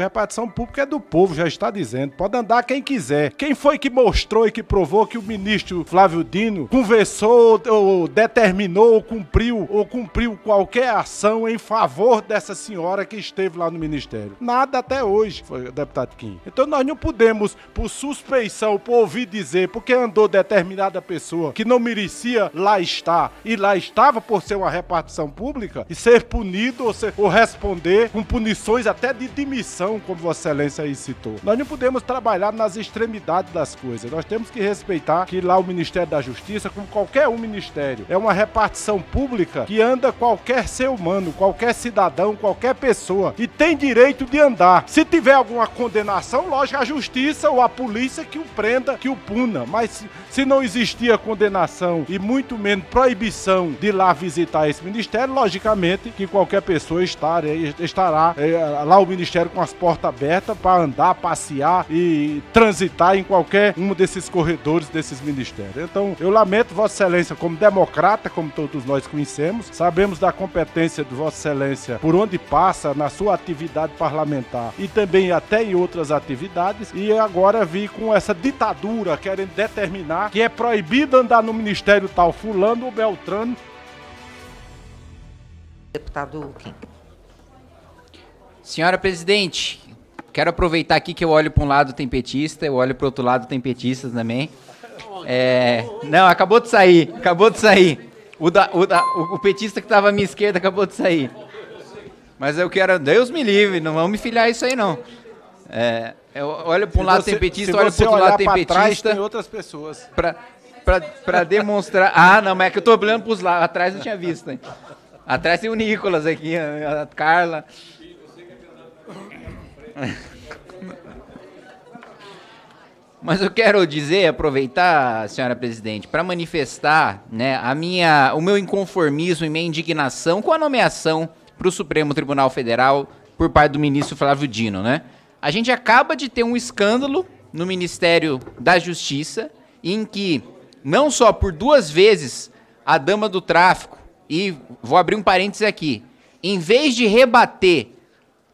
repartição pública é do povo, já está dizendo. Pode andar quem quiser. Quem foi que mostrou e que provou que o ministro Flávio Dino conversou ou determinou ou cumpriu ou cumpriu qualquer ação em favor dessa senhora que esteve lá no ministério? Nada até hoje, foi deputado Kim. Então nós não podemos, por suspeição, por ouvir dizer, porque andou determinada pessoa que não merecia lá estar e lá estava por ser uma repartição pública e ser punido ou, ser, ou responder com punições até de dimissão como Vossa Excelência aí citou. Nós não podemos trabalhar nas extremidades das coisas. Nós temos que respeitar que lá o Ministério da Justiça, como qualquer um ministério, é uma repartição pública que anda qualquer ser humano, qualquer cidadão, qualquer pessoa e tem direito de andar. Se tiver alguma condenação, lógico, a justiça ou a polícia que o prenda, que o puna. Mas se não existia condenação e muito menos proibição de lá visitar esse ministério, logicamente que qualquer pessoa estará, estará eh, é, lá o ministério com as porta aberta para andar, passear e transitar em qualquer um desses corredores desses ministérios. Então, eu lamento, Vossa Excelência, como democrata, como todos nós conhecemos, sabemos da competência de Vossa Excelência por onde passa na sua atividade parlamentar e também até em outras atividades, e agora vi com essa ditadura querendo determinar que é proibido andar no ministério tal Fulano ou Beltrano. Deputado Kim. Senhora presidente, quero aproveitar aqui que eu olho para um lado tem petista, eu olho para outro lado tem petistas também. É, não, acabou de sair, acabou de sair. O, da, o, da, o petista que estava à minha esquerda acabou de sair. Mas eu quero, Deus me livre, não vamos me filhar isso aí não. É, eu olho para um lado tem petista, olho para outro lado tem petista. Trás, tem outras pessoas. Para demonstrar. Ah, não, mas é que eu estou olhando para os lados. Atrás eu tinha visto. Hein? Atrás tem o Nicolas aqui, a Carla. Mas eu quero dizer, aproveitar, senhora presidente, para manifestar né, a minha, o meu inconformismo e minha indignação com a nomeação para o Supremo Tribunal Federal por parte do ministro Flávio Dino. Né? A gente acaba de ter um escândalo no Ministério da Justiça em que, não só por duas vezes, a dama do tráfico, e vou abrir um parêntese aqui, em vez de rebater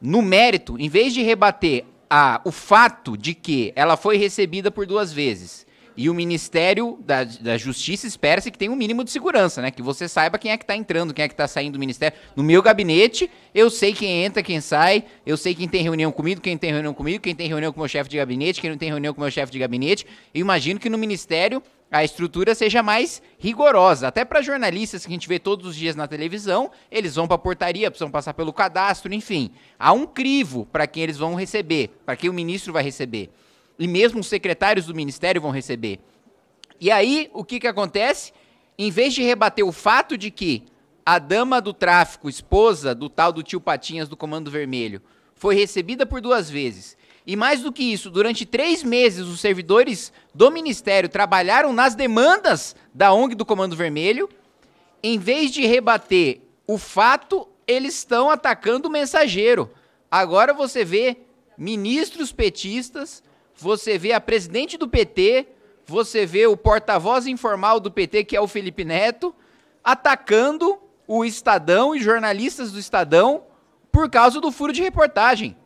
no mérito, em vez de rebater a, o fato de que ela foi recebida por duas vezes e o Ministério da, da Justiça espera-se que tenha um mínimo de segurança, né? Que você saiba quem é que está entrando, quem é que está saindo do Ministério. No meu gabinete, eu sei quem entra, quem sai, eu sei quem tem reunião comigo, quem tem reunião comigo, quem tem reunião com o meu chefe de gabinete, quem não tem reunião com o meu chefe de gabinete. Eu imagino que no Ministério a estrutura seja mais rigorosa. Até para jornalistas que a gente vê todos os dias na televisão, eles vão para a portaria, precisam passar pelo cadastro, enfim. Há um crivo para quem eles vão receber, para quem o ministro vai receber. E mesmo os secretários do ministério vão receber. E aí, o que, que acontece? Em vez de rebater o fato de que a dama do tráfico, esposa do tal do tio Patinhas do Comando Vermelho, foi recebida por duas vezes e mais do que isso, durante três meses, os servidores do Ministério trabalharam nas demandas da ONG do Comando Vermelho. Em vez de rebater o fato, eles estão atacando o mensageiro. Agora você vê ministros petistas, você vê a presidente do PT, você vê o porta-voz informal do PT, que é o Felipe Neto, atacando o Estadão e jornalistas do Estadão por causa do furo de reportagem.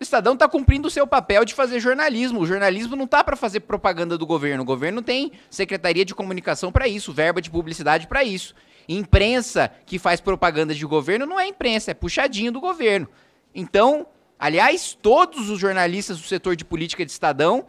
O Estadão está cumprindo o seu papel de fazer jornalismo. O jornalismo não tá para fazer propaganda do governo. O governo tem secretaria de comunicação para isso, verba de publicidade para isso. Imprensa que faz propaganda de governo não é imprensa, é puxadinho do governo. Então, aliás, todos os jornalistas do setor de política de Estadão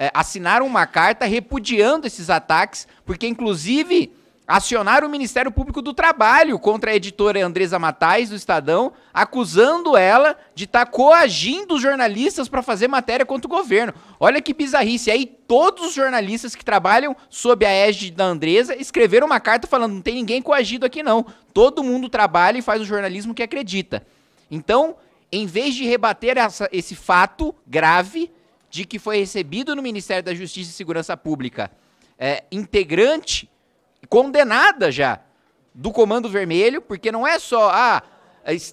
é, assinaram uma carta repudiando esses ataques, porque inclusive acionar o Ministério Público do Trabalho contra a editora Andresa Matais, do Estadão, acusando ela de estar tá coagindo os jornalistas para fazer matéria contra o governo. Olha que bizarrice. aí todos os jornalistas que trabalham sob a égide da Andresa escreveram uma carta falando não tem ninguém coagido aqui não. Todo mundo trabalha e faz o jornalismo que acredita. Então, em vez de rebater essa, esse fato grave de que foi recebido no Ministério da Justiça e Segurança Pública é, integrante condenada já do Comando Vermelho, porque não é só, ah,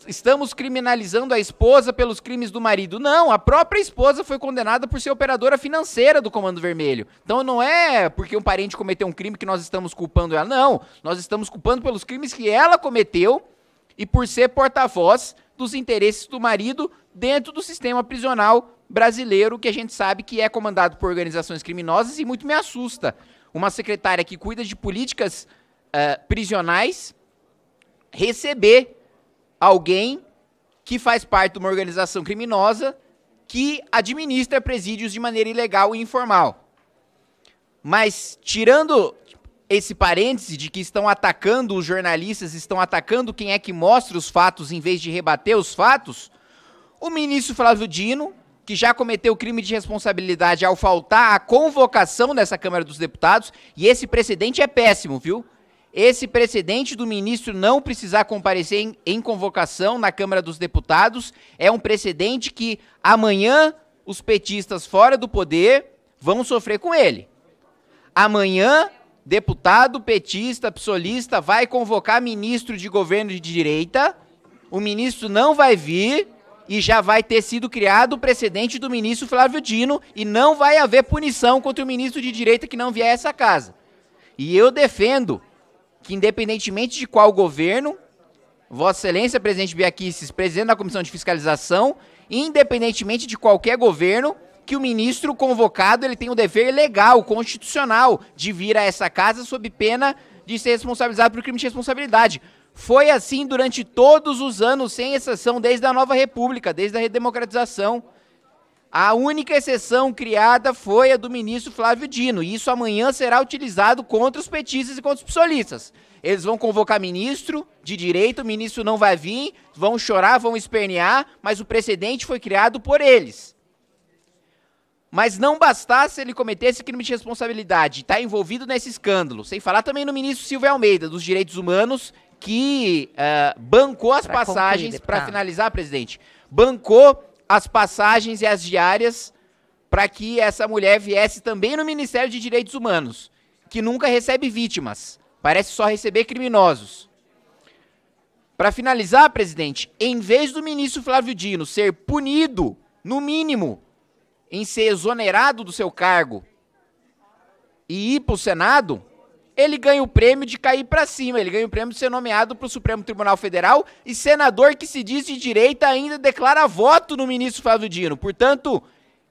estamos criminalizando a esposa pelos crimes do marido. Não, a própria esposa foi condenada por ser operadora financeira do Comando Vermelho. Então não é porque um parente cometeu um crime que nós estamos culpando ela. Não, nós estamos culpando pelos crimes que ela cometeu e por ser porta-voz dos interesses do marido dentro do sistema prisional brasileiro, que a gente sabe que é comandado por organizações criminosas e muito me assusta uma secretária que cuida de políticas uh, prisionais receber alguém que faz parte de uma organização criminosa que administra presídios de maneira ilegal e informal. Mas tirando esse parêntese de que estão atacando os jornalistas, estão atacando quem é que mostra os fatos em vez de rebater os fatos, o ministro Flávio Dino que já cometeu crime de responsabilidade ao faltar à convocação dessa Câmara dos Deputados, e esse precedente é péssimo, viu? Esse precedente do ministro não precisar comparecer em, em convocação na Câmara dos Deputados é um precedente que amanhã os petistas fora do poder vão sofrer com ele. Amanhã, deputado petista, psolista, vai convocar ministro de governo de direita, o ministro não vai vir, e já vai ter sido criado o precedente do ministro Flávio Dino e não vai haver punição contra o ministro de direita que não vier a essa casa. E eu defendo que, independentemente de qual governo, Vossa Excelência, presidente Biaquices, presidente da Comissão de Fiscalização, independentemente de qualquer governo, que o ministro convocado ele tem o um dever legal, constitucional, de vir a essa casa sob pena de ser responsabilizado por crime de responsabilidade. Foi assim durante todos os anos, sem exceção, desde a nova república, desde a redemocratização. A única exceção criada foi a do ministro Flávio Dino, e isso amanhã será utilizado contra os petistas e contra os psolistas. Eles vão convocar ministro de direito, o ministro não vai vir, vão chorar, vão espernear, mas o precedente foi criado por eles. Mas não bastasse ele cometer esse crime de responsabilidade, estar tá envolvido nesse escândalo, sem falar também no ministro Silvio Almeida, dos Direitos Humanos, que uh, bancou as pra passagens, para tá. finalizar, presidente, bancou as passagens e as diárias para que essa mulher viesse também no Ministério de Direitos Humanos, que nunca recebe vítimas, parece só receber criminosos. Para finalizar, presidente, em vez do ministro Flávio Dino ser punido, no mínimo, em ser exonerado do seu cargo e ir para o Senado, ele ganha o prêmio de cair para cima. Ele ganha o prêmio de ser nomeado para o Supremo Tribunal Federal e senador que se diz de direita ainda declara voto no ministro Flávio Dino. Portanto,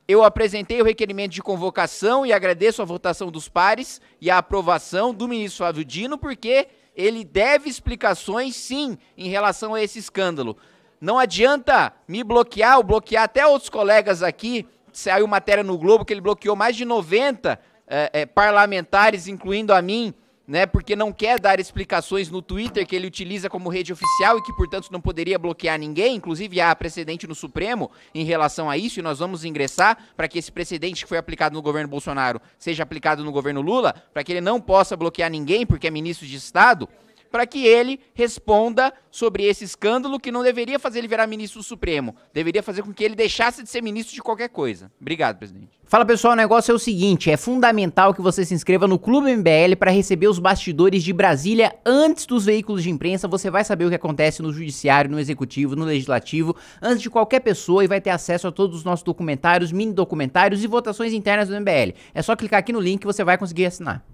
eu apresentei o requerimento de convocação e agradeço a votação dos pares e a aprovação do ministro Flávio Dino, porque ele deve explicações, sim, em relação a esse escândalo. Não adianta me bloquear ou bloquear até outros colegas aqui. Saiu matéria no Globo que ele bloqueou mais de 90 é, é, parlamentares, incluindo a mim, né, porque não quer dar explicações no Twitter que ele utiliza como rede oficial e que, portanto, não poderia bloquear ninguém. Inclusive, há precedente no Supremo em relação a isso, e nós vamos ingressar para que esse precedente que foi aplicado no governo Bolsonaro seja aplicado no governo Lula, para que ele não possa bloquear ninguém porque é ministro de Estado para que ele responda sobre esse escândalo que não deveria fazer ele virar ministro do Supremo, deveria fazer com que ele deixasse de ser ministro de qualquer coisa. Obrigado, presidente. Fala pessoal, o negócio é o seguinte: é fundamental que você se inscreva no Clube MBL para receber os bastidores de Brasília antes dos veículos de imprensa. Você vai saber o que acontece no Judiciário, no Executivo, no Legislativo, antes de qualquer pessoa e vai ter acesso a todos os nossos documentários, mini documentários e votações internas do MBL. É só clicar aqui no link que você vai conseguir assinar.